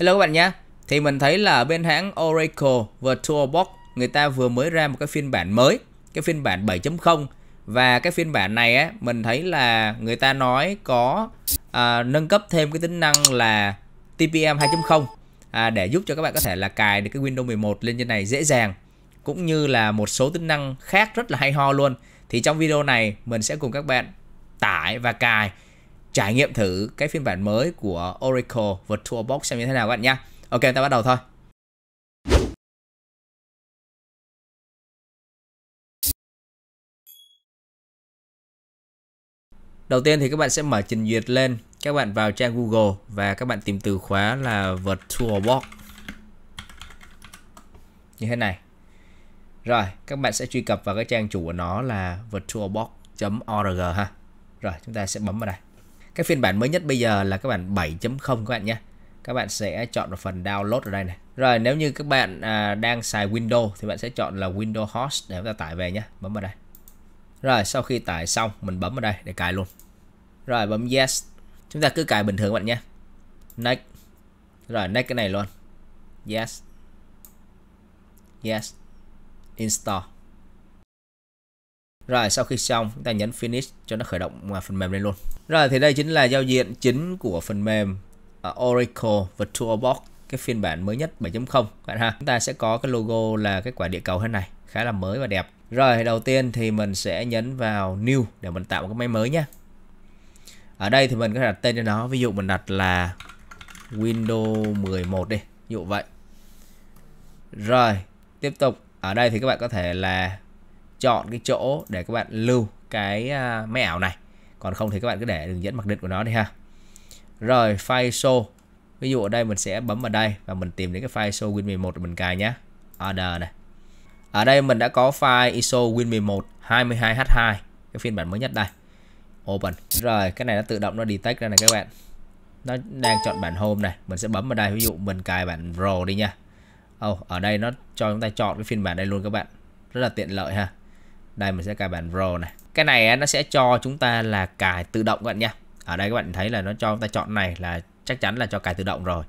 Hello các bạn nhé. Thì mình thấy là bên hãng Oracle Virtual Box người ta vừa mới ra một cái phiên bản mới, cái phiên bản 7.0 và cái phiên bản này á mình thấy là người ta nói có à, nâng cấp thêm cái tính năng là TPM 2.0 à, để giúp cho các bạn có thể là cài được cái Windows 11 lên trên này dễ dàng cũng như là một số tính năng khác rất là hay ho luôn. Thì trong video này mình sẽ cùng các bạn tải và cài trải nghiệm thử cái phiên bản mới của Oracle VirtualBox xem như thế nào các bạn nhé. Ok, ta bắt đầu thôi. Đầu tiên thì các bạn sẽ mở trình duyệt lên, các bạn vào trang Google và các bạn tìm từ khóa là VirtualBox. Như thế này. Rồi, các bạn sẽ truy cập vào cái trang chủ của nó là virtualbox.org ha. Rồi, chúng ta sẽ bấm vào đây cái phiên bản mới nhất bây giờ là các bạn 7.0 các bạn nhé các bạn sẽ chọn vào phần download ở đây này rồi nếu như các bạn à, đang xài Windows thì bạn sẽ chọn là Windows Host để chúng ta tải về nhé bấm vào đây rồi sau khi tải xong mình bấm vào đây để cài luôn rồi bấm yes chúng ta cứ cài bình thường bạn nhé next rồi next cái này luôn yes yes install rồi sau khi xong chúng ta nhấn Finish cho nó khởi động phần mềm lên luôn. Rồi thì đây chính là giao diện chính của phần mềm à, Oracle VirtualBox cái phiên bản mới nhất 7.0 Các bạn ha. Chúng ta sẽ có cái logo là cái quả địa cầu thế này, khá là mới và đẹp. Rồi đầu tiên thì mình sẽ nhấn vào New để mình tạo một cái máy mới nhé. Ở đây thì mình có đặt tên cho nó, ví dụ mình đặt là Windows 11 đi, ví dụ vậy. Rồi, tiếp tục. Ở đây thì các bạn có thể là chọn cái chỗ để các bạn lưu cái à, máy ảo này còn không thì các bạn cứ để đường dẫn mặc định của nó đi ha rồi file show ví dụ ở đây mình sẽ bấm vào đây và mình tìm đến cái file show win 11 để mình cài nhé order này ở đây mình đã có file ISO Win 11 22H2 cái phiên bản mới nhất đây open rồi cái này nó tự động nó detect ra này các bạn nó đang chọn bản home này mình sẽ bấm vào đây ví dụ mình cài bản pro đi nha oh, ở đây nó cho chúng ta chọn cái phiên bản đây luôn các bạn rất là tiện lợi ha đây mình sẽ cài bản Pro này cái này nó sẽ cho chúng ta là cài tự động các bạn nha ở đây các bạn thấy là nó cho chúng ta chọn này là chắc chắn là cho cài tự động rồi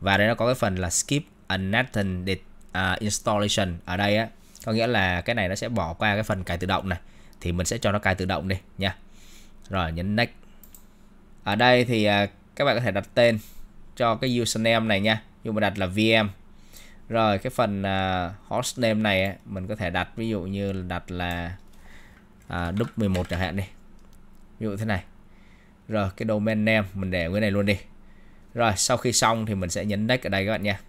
và đây nó có cái phần là skip Unattended uh, installation ở đây á có nghĩa là cái này nó sẽ bỏ qua cái phần cài tự động này thì mình sẽ cho nó cài tự động đi nha rồi nhấn next ở đây thì uh, các bạn có thể đặt tên cho cái username này nha nhưng mà đặt là vm rồi cái phần uh, à, hostname này mình có thể đặt ví dụ như đặt là à, uh, đúp 11 chẳng hạn đi ví dụ thế này rồi cái domain name mình để nguyên này luôn đi rồi sau khi xong thì mình sẽ nhấn next ở đây các bạn nha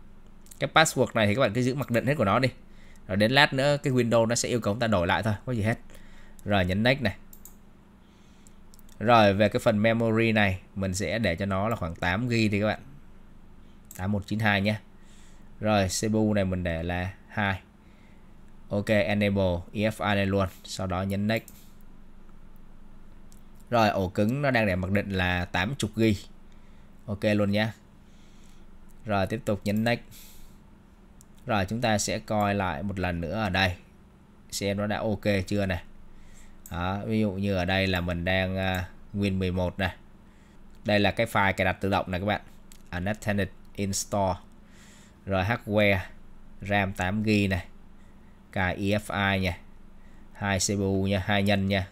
cái password này thì các bạn cứ giữ mặc định hết của nó đi rồi đến lát nữa cái window nó sẽ yêu cầu chúng ta đổi lại thôi có gì hết rồi nhấn next này rồi về cái phần memory này mình sẽ để cho nó là khoảng 8 GB đi các bạn 8192 nhé rồi CPU này mình để là 2 ok enable EFI này luôn sau đó nhấn next rồi ổ cứng nó đang để mặc định là 80GB ok luôn nhé rồi tiếp tục nhấn next rồi chúng ta sẽ coi lại một lần nữa ở đây xem nó đã ok chưa này đó, ví dụ như ở đây là mình đang uh, Win 11 này đây là cái file cài đặt tự động này các bạn unattended install rồi hardware RAM 8 g này cài EFI nha hai CPU nha hai nhân nha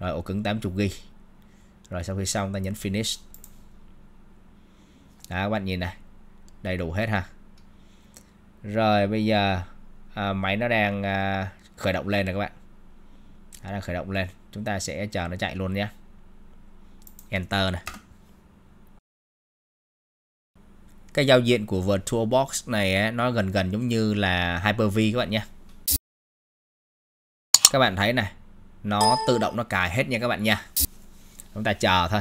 rồi ổ cứng 80 g, rồi sau khi xong ta nhấn finish đó các bạn nhìn này đầy đủ hết ha rồi bây giờ à, máy nó đang à, khởi động lên này các bạn nó đang khởi động lên chúng ta sẽ chờ nó chạy luôn nhé enter này cái giao diện của VirtualBox này ấy, nó gần gần giống như là Hyper-V các bạn nhé các bạn thấy này nó tự động nó cài hết nha các bạn nha chúng ta chờ thôi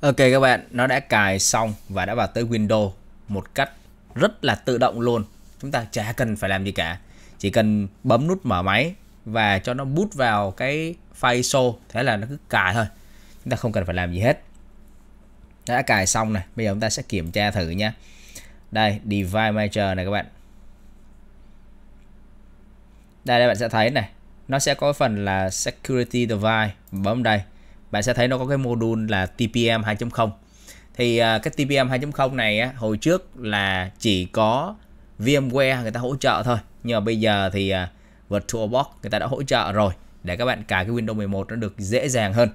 Ok các bạn, nó đã cài xong và đã vào tới Windows một cách rất là tự động luôn. Chúng ta chả cần phải làm gì cả. Chỉ cần bấm nút mở máy và cho nó boot vào cái file ISO. Thế là nó cứ cài thôi. Chúng ta không cần phải làm gì hết. Nó đã cài xong này. Bây giờ chúng ta sẽ kiểm tra thử nha. Đây, Device Manager này các bạn. Đây, đây bạn sẽ thấy này. Nó sẽ có phần là Security Device. Bấm đây bạn sẽ thấy nó có cái module là TPM 2.0 thì à, cái TPM 2.0 này á, hồi trước là chỉ có VMware người ta hỗ trợ thôi nhưng mà bây giờ thì à, VirtualBox người ta đã hỗ trợ rồi để các bạn cài cái Windows 11 nó được dễ dàng hơn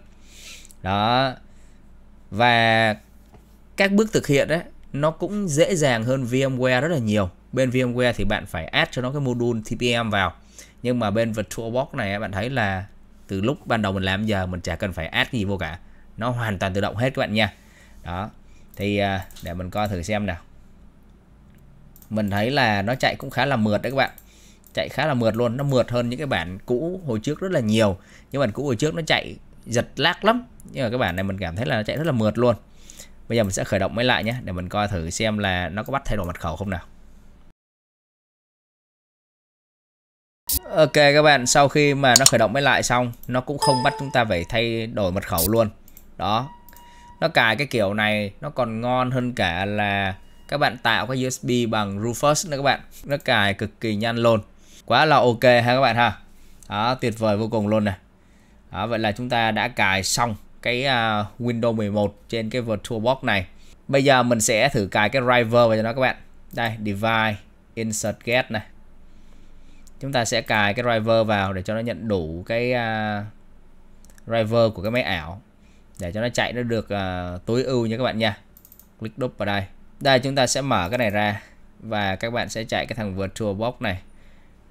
đó và các bước thực hiện đấy nó cũng dễ dàng hơn VMware rất là nhiều bên VMware thì bạn phải add cho nó cái module TPM vào nhưng mà bên VirtualBox này bạn thấy là từ lúc ban đầu mình làm giờ mình chả cần phải add cái gì vô cả nó hoàn toàn tự động hết các bạn nha đó thì à, để mình coi thử xem nào mình thấy là nó chạy cũng khá là mượt đấy các bạn chạy khá là mượt luôn nó mượt hơn những cái bản cũ hồi trước rất là nhiều nhưng bản cũ hồi trước nó chạy giật lag lắm nhưng mà cái bản này mình cảm thấy là nó chạy rất là mượt luôn bây giờ mình sẽ khởi động máy lại nhé để mình coi thử xem là nó có bắt thay đổi mật khẩu không nào Ok các bạn, sau khi mà nó khởi động máy lại xong, nó cũng không bắt chúng ta phải thay đổi mật khẩu luôn. Đó. Nó cài cái kiểu này nó còn ngon hơn cả là các bạn tạo cái USB bằng Rufus nữa các bạn. Nó cài cực kỳ nhanh luôn. Quá là ok ha các bạn ha. Đó, tuyệt vời vô cùng luôn này. Đó, vậy là chúng ta đã cài xong cái uh, Windows 11 trên cái VirtualBox này. Bây giờ mình sẽ thử cài cái driver vào cho nó các bạn. Đây, device insert get này chúng ta sẽ cài cái driver vào để cho nó nhận đủ cái uh, driver của cái máy ảo để cho nó chạy nó được uh, tối ưu nha các bạn nha click đúp vào đây đây chúng ta sẽ mở cái này ra và các bạn sẽ chạy cái thằng virtual box này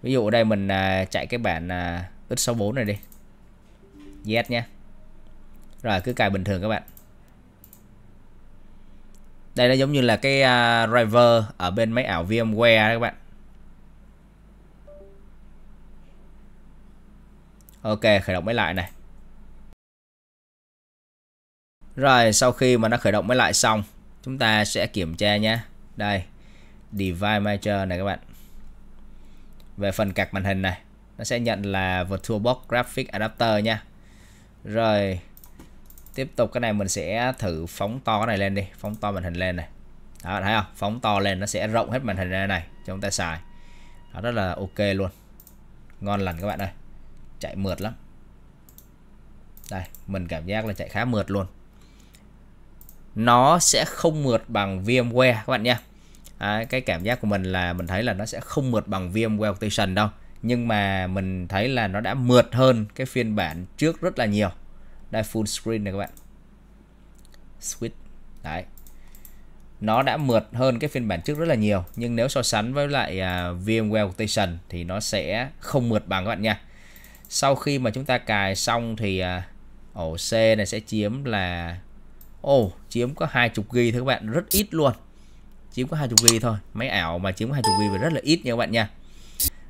ví dụ ở đây mình uh, chạy cái bản uh, x64 này đi yes nha rồi cứ cài bình thường các bạn đây nó giống như là cái uh, driver ở bên máy ảo VMware đó các bạn ok khởi động máy lại này rồi sau khi mà nó khởi động máy lại xong chúng ta sẽ kiểm tra nhé đây device manager này các bạn về phần card màn hình này nó sẽ nhận là VirtualBox Graphic Adapter nha rồi tiếp tục cái này mình sẽ thử phóng to cái này lên đi phóng to màn hình lên này đó thấy không phóng to lên nó sẽ rộng hết màn hình ra này cho chúng ta xài đó rất là ok luôn ngon lành các bạn ơi chạy mượt lắm đây mình cảm giác là chạy khá mượt luôn nó sẽ không mượt bằng VMware các bạn nhé à, cái cảm giác của mình là mình thấy là nó sẽ không mượt bằng VMware Station đâu nhưng mà mình thấy là nó đã mượt hơn cái phiên bản trước rất là nhiều đây full screen này các bạn switch đấy nó đã mượt hơn cái phiên bản trước rất là nhiều nhưng nếu so sánh với lại uh, VMware Station thì nó sẽ không mượt bằng các bạn nha sau khi mà chúng ta cài xong thì à, ổ C này sẽ chiếm là ồ oh, chiếm có 20 GB thôi các bạn rất ít luôn chiếm có 20 GB thôi máy ảo mà chiếm 20 GB thì rất là ít nha các bạn nha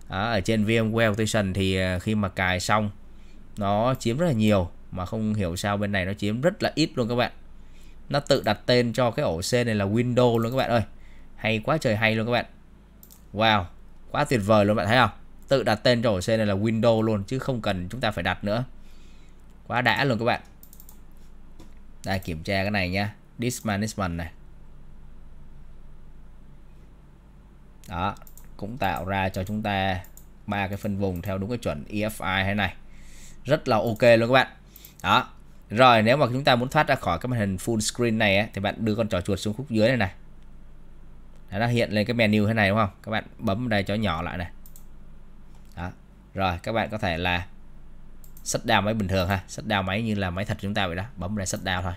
đó, ở trên VMware Station thì à, khi mà cài xong nó chiếm rất là nhiều mà không hiểu sao bên này nó chiếm rất là ít luôn các bạn nó tự đặt tên cho cái ổ C này là Windows luôn các bạn ơi hay quá trời hay luôn các bạn wow quá tuyệt vời luôn các bạn thấy không tự đặt tên cho ổ C này là Windows luôn chứ không cần chúng ta phải đặt nữa quá đã luôn các bạn đây kiểm tra cái này nhá disk management này đó cũng tạo ra cho chúng ta ba cái phân vùng theo đúng cái chuẩn EFI thế này rất là ok luôn các bạn đó rồi nếu mà chúng ta muốn thoát ra khỏi cái màn hình full screen này ấy, thì bạn đưa con trỏ chuột xuống khúc dưới này này Đấy, nó hiện lên cái menu thế này đúng không các bạn bấm đây cho nhỏ lại này rồi các bạn có thể là sách đào máy bình thường ha sách đào máy như là máy thật chúng ta vậy đó bấm ra sách đào thôi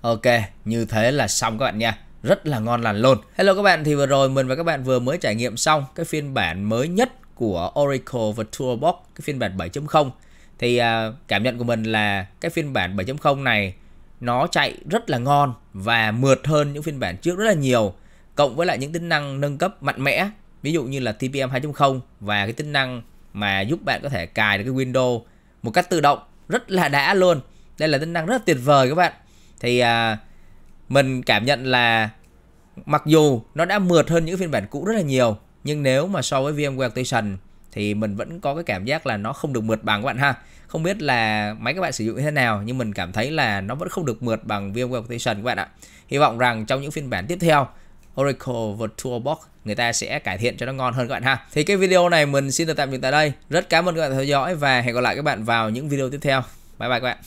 ok như thế là xong các bạn nha rất là ngon lành luôn hello các bạn thì vừa rồi mình và các bạn vừa mới trải nghiệm xong cái phiên bản mới nhất của Oracle Virtual Box cái phiên bản 7.0 thì uh, cảm nhận của mình là cái phiên bản 7.0 này nó chạy rất là ngon và mượt hơn những phiên bản trước rất là nhiều cộng với lại những tính năng nâng cấp mạnh mẽ ví dụ như là TPM 2.0 và cái tính năng mà giúp bạn có thể cài được cái Windows một cách tự động rất là đã luôn đây là tính năng rất là tuyệt vời các bạn thì à, mình cảm nhận là mặc dù nó đã mượt hơn những phiên bản cũ rất là nhiều nhưng nếu mà so với VMware Station thì mình vẫn có cái cảm giác là nó không được mượt bằng các bạn ha không biết là máy các bạn sử dụng như thế nào nhưng mình cảm thấy là nó vẫn không được mượt bằng VMware Station các bạn ạ hy vọng rằng trong những phiên bản tiếp theo Oracle Virtual Box người ta sẽ cải thiện cho nó ngon hơn các bạn ha. Thì cái video này mình xin được tạm dừng tại đây. Rất cảm ơn các bạn theo dõi và hẹn gặp lại các bạn vào những video tiếp theo. Bye bye các bạn.